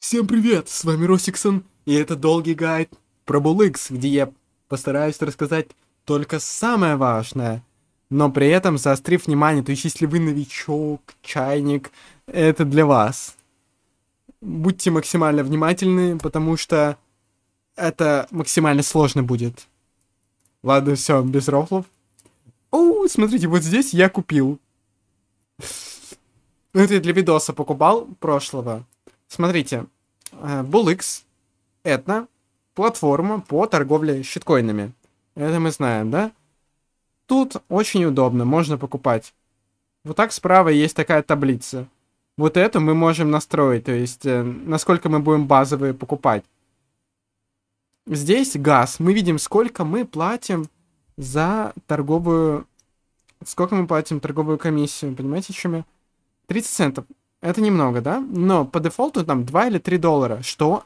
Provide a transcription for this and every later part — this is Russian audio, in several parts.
Всем привет, с вами Росиксон, и это долгий гайд про Булыкс, где я постараюсь рассказать только самое важное, но при этом заострив внимание, то есть если вы новичок, чайник, это для вас. Будьте максимально внимательны, потому что это максимально сложно будет. Ладно, все, без рофлов. О, смотрите, вот здесь я купил. Это я для видоса покупал прошлого. Смотрите, э, BullX — это платформа по торговле щиткоинами. Это мы знаем, да? Тут очень удобно, можно покупать. Вот так справа есть такая таблица. Вот эту мы можем настроить, то есть э, насколько мы будем базовые покупать. Здесь газ. Мы видим, сколько мы платим за торговую... Сколько мы платим торговую комиссию, понимаете, чем я? 30 центов. Это немного, да? Но по дефолту там 2 или 3 доллара, что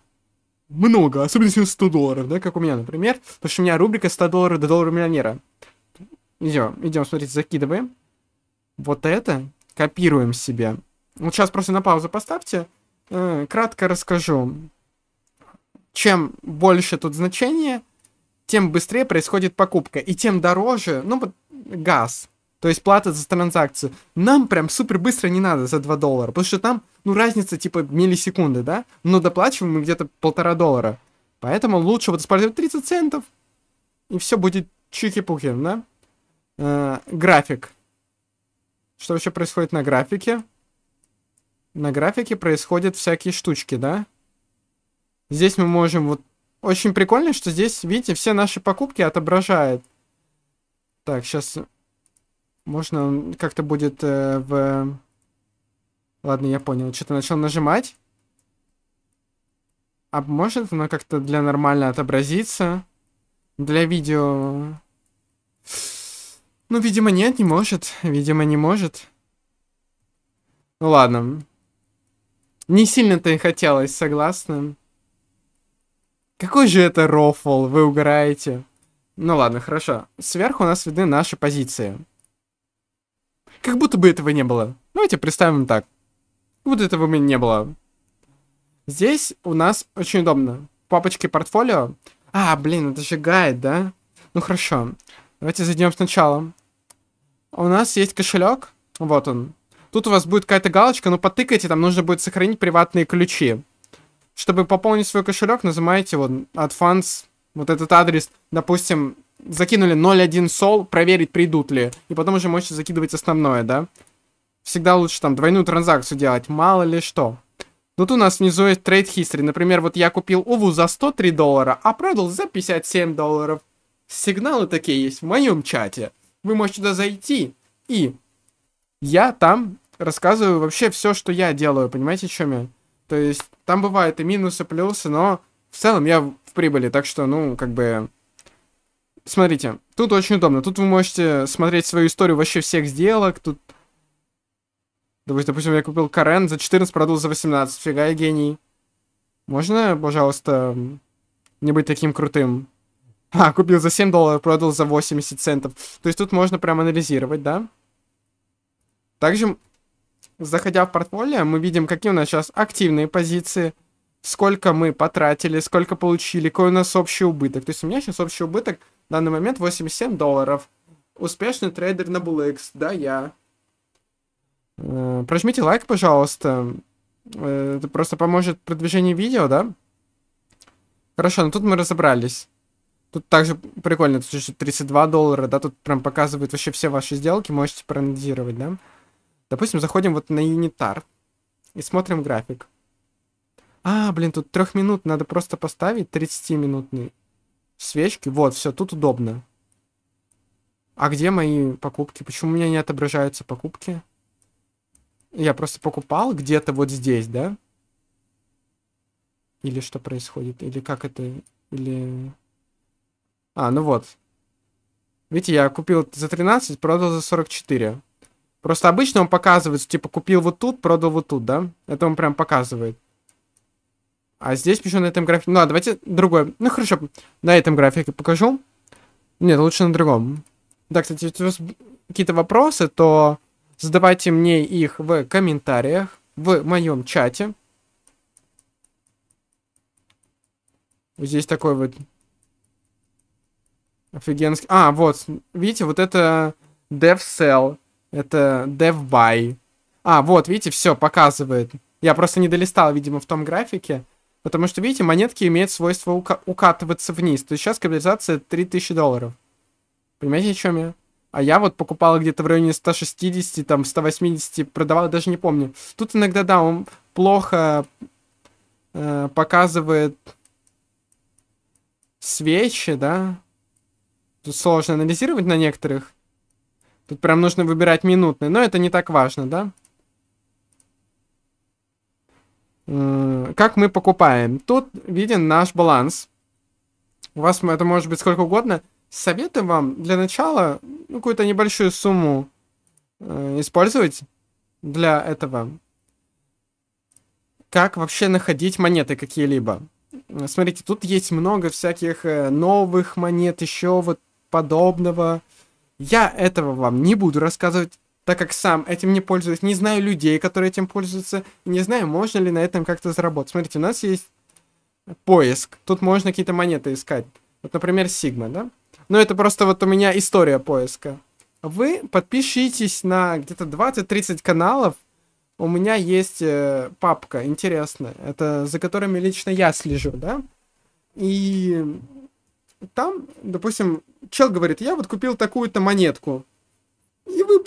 много, особенно если 100 долларов, да, как у меня, например. Потому что у меня рубрика 100 долларов до доллара миллионера. Идем, идем, смотрите, закидываем. Вот это копируем себе. Вот сейчас просто на паузу поставьте. Э, кратко расскажу. Чем больше тут значение, тем быстрее происходит покупка. И тем дороже, ну, газ, то есть плата за транзакцию. Нам прям супер быстро не надо за 2 доллара, потому что там, ну, разница типа миллисекунды, да? Но доплачиваем мы где-то полтора доллара. Поэтому лучше вот использовать 30 центов, и все будет чики-пуки, да? Э, график. Что вообще происходит на графике? На графике происходят всякие штучки, да? Здесь мы можем вот... Очень прикольно, что здесь, видите, все наши покупки отображает. Так, сейчас можно как-то будет э, в... Ладно, я понял. Что-то начал нажимать. А может оно как-то для нормально отобразиться? Для видео... Ну, видимо, нет, не может. Видимо, не может. Ну, ладно. Не сильно-то и хотелось, согласна. Какой же это рофл, вы угораете. Ну ладно, хорошо. Сверху у нас видны наши позиции. Как будто бы этого не было. Давайте представим так. Вот будто этого бы не было. Здесь у нас очень удобно. Папочки портфолио. А, блин, это же гайд, да? Ну хорошо. Давайте зайдем сначала. У нас есть кошелек. Вот он. Тут у вас будет какая-то галочка, но потыкайте, там нужно будет сохранить приватные ключи. Чтобы пополнить свой кошелек, нажимаете вот от фанс, вот этот адрес, допустим, закинули 0.1 сол, проверить, придут ли. И потом уже можете закидывать основное, да? Всегда лучше там двойную транзакцию делать, мало ли что. Но тут у нас внизу есть трейд history. Например, вот я купил Уву за 103 доллара, а продал за 57 долларов. Сигналы такие есть в моем чате. Вы можете туда зайти. И я там рассказываю вообще все, что я делаю. Понимаете, о чем я? То есть там бывают и минусы, и плюсы, но в целом я в прибыли. Так что, ну, как бы смотрите, тут очень удобно. Тут вы можете смотреть свою историю вообще всех сделок. Тут, допустим, я купил Карен за 14, продал за 18. Фига я гений. Можно, пожалуйста, не быть таким крутым? А, купил за 7 долларов, продал за 80 центов. То есть тут можно прям анализировать, да? Также, заходя в портфолио, мы видим, какие у нас сейчас активные позиции, сколько мы потратили, сколько получили, какой у нас общий убыток. То есть у меня сейчас общий убыток в данный момент 87 долларов. Успешный трейдер на BullX, да, я. Э, прожмите лайк, пожалуйста. Э, это просто поможет продвижению видео, да? Хорошо, ну тут мы разобрались. Тут также прикольно, тут еще 32 доллара, да, тут прям показывают вообще все ваши сделки, можете проанализировать, да. Допустим, заходим вот на Unitar и смотрим график. А, блин, тут трех минут надо просто поставить 30-минутный свечки. Вот, все, тут удобно. А где мои покупки? Почему у меня не отображаются покупки? Я просто покупал где-то вот здесь, да? Или что происходит? Или как это? Или... А, ну вот. Видите, я купил за 13, продал за 44. Просто обычно он показывает, типа, купил вот тут, продал вот тут, да? Это он прям показывает. А здесь еще на этом графике... Ну ладно, давайте другой. Ну хорошо, на этом графике покажу. Нет, лучше на другом. Да, кстати, если у вас какие-то вопросы, то задавайте мне их в комментариях, в моем чате. Вот здесь такой вот офигенский... А, вот, видите, вот это dev это DevBuy. А, вот, видите, все показывает. Я просто не долистал, видимо, в том графике. Потому что, видите, монетки имеют свойство ука укатываться вниз. То есть сейчас капитализация 3000 долларов. Понимаете, о чем я? А я вот покупал где-то в районе 160, там, 180, продавал, даже не помню. Тут иногда, да, он плохо э, показывает свечи, да. Тут сложно анализировать на некоторых. Тут прям нужно выбирать минутные, но это не так важно, да. Э, как мы покупаем? Тут виден наш баланс. У вас это может быть сколько угодно. Советую вам для начала ну, какую-то небольшую сумму э, использовать для этого. Как вообще находить монеты какие-либо? Э, смотрите, тут есть много всяких э, новых монет, еще вот подобного. Я этого вам не буду рассказывать так как сам этим не пользуюсь, не знаю людей, которые этим пользуются, не знаю, можно ли на этом как-то заработать. Смотрите, у нас есть поиск, тут можно какие-то монеты искать. Вот, например, Сигма, да? Но это просто вот у меня история поиска. Вы подпишитесь на где-то 20-30 каналов, у меня есть э, папка интересная, это за которыми лично я слежу, да? И там, допустим, чел говорит, я вот купил такую-то монетку,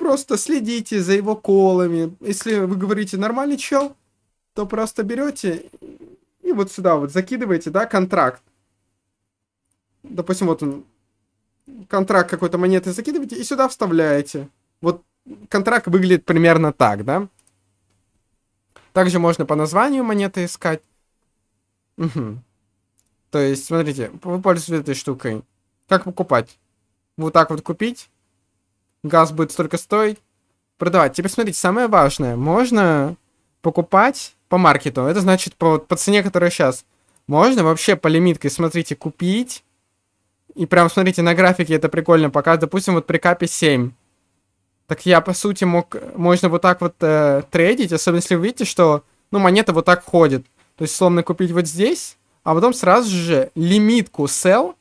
Просто следите за его колами. Если вы говорите нормальный чел, то просто берете и вот сюда вот закидываете, да, контракт. Допустим, вот он, контракт какой-то монеты закидываете и сюда вставляете. Вот контракт выглядит примерно так, да? Также можно по названию монеты искать. Угу. То есть, смотрите, вы пользуетесь этой штукой. Как покупать? Вот так вот купить газ будет столько стоить, продавать. Теперь смотрите, самое важное, можно покупать по маркету, это значит по, по цене, которая сейчас. Можно вообще по лимиткой, смотрите, купить, и прям смотрите, на графике это прикольно пока, допустим, вот при капе 7. Так я, по сути, мог, можно вот так вот э, трейдить, особенно если вы видите, что, ну, монета вот так ходит. То есть, словно купить вот здесь, а потом сразу же лимитку sell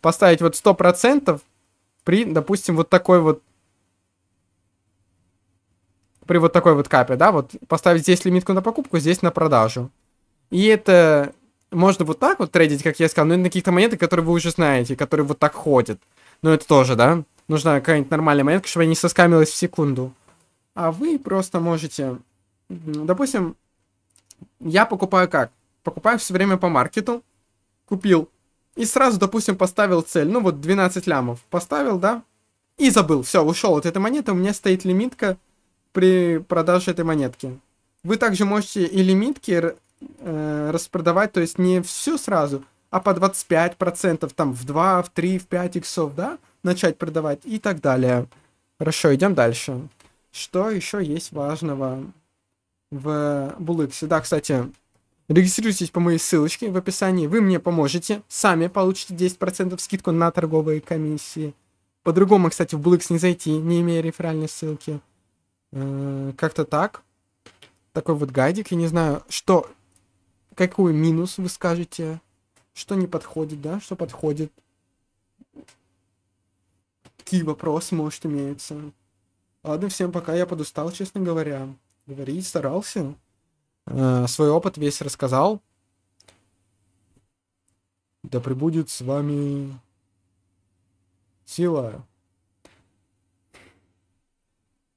поставить вот 100% при, допустим, вот такой вот при вот такой вот капе, да, вот поставить здесь лимитку на покупку, здесь на продажу. И это можно вот так вот трейдить, как я сказал, но на каких-то монетах, которые вы уже знаете, которые вот так ходят. Но это тоже, да, нужна какая-нибудь нормальная монетка, чтобы она не соскамилась в секунду. А вы просто можете, допустим, я покупаю как? Покупаю все время по маркету, купил, и сразу, допустим, поставил цель, ну вот 12 лямов поставил, да, и забыл, все, ушел от этой монеты, у меня стоит лимитка при продаже этой монетки. Вы также можете и лимитки э, распродавать, то есть не все сразу, а по 25%, там в 2, в 3, в 5 иксов, да, начать продавать и так далее. Хорошо, идем дальше. Что еще есть важного в Булыксе? Да, кстати, регистрируйтесь по моей ссылочке в описании, вы мне поможете, сами получите 10% скидку на торговые комиссии. По-другому, кстати, в Булыкс не зайти, не имея реферальной ссылки. Э, как-то так. Такой вот гайдик. Я не знаю, что... Какой минус вы скажете? Что не подходит, да? Что подходит? Какие вопросы, может, имеются? Ладно, всем пока. Я подустал, честно говоря. Говорить старался. Э, свой опыт весь рассказал. Да пребудет с вами сила.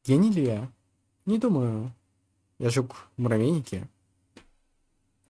Я не Илья. Не думаю. Я в муравейники.